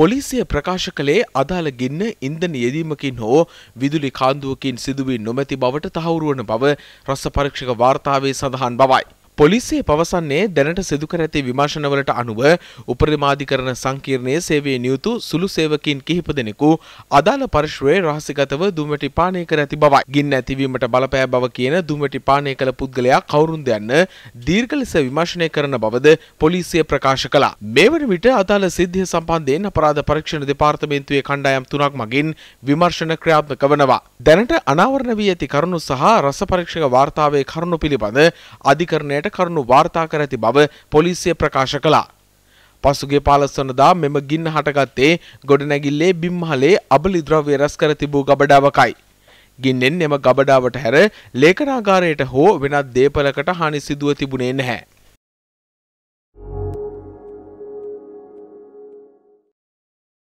පොලිසිය ප්‍රකාශ කළේ අදාළ ගින්න ඉන්ධන යෙදීමකින් හෝ විදුලි කාන්දුවකින් සිදුවී නොමැති බවට තහවුරු වන බව රස පරීක්ෂක වාර්තාවේ සඳහන් බවයි. පොලිසිය පවසන්නේ දැනට සිදුකර ඇති විමර්ශනවලට අනුව උපරිමාධිකරණ සංකීර්ණයේ සේවයේ නියුතු සුළු සේවකින් කිහිප දෙනෙකු අදාළ පරිශ්‍රයේ රහසිගතව දුමටි පානය කර ඇති බවයි. ගින්න ඇතිවීමට බලපෑ බව කියන දුමටි පානය කළ පුද්ගලයා කවුරුන්ද යන්න දීර්ඝ ලෙස විමර්ශනය කරන බවද පොලිසිය ප්‍රකාශ කළා. මේ වන විට අදාළ සිද්ධිය සම්බන්ධයෙන් අපරාධ පරීක්ෂණ දෙපාර්තමේන්තුවේ කණ්ඩායම් තුනක් මගින් විමර්ශන ක්‍රියාත්මක වනවා. දැනට අනාවරණ වී ඇති කරුණු සහ රස පරීක්ෂක වාර්තාවේ කරුණු පිළිබඳ අධිකරණයට කරුණු වාර්තා කර ඇති බව පොලිසිය ප්‍රකාශ කළා. පසුගේ පාලස්වනදා මෙම ගින්න හටගත්තේ ගොඩනැගිල්ලේ බිම්හලේ අබලි ද්‍රව්‍ය රැස් කර තිබූ ගබඩාවකයි. ගින්නෙන් එම ගබඩාවට හැර ලේඛනාගාරයට හෝ වෙනත් දේපලකට හානි සිදුව තිබුණේ නැහැ.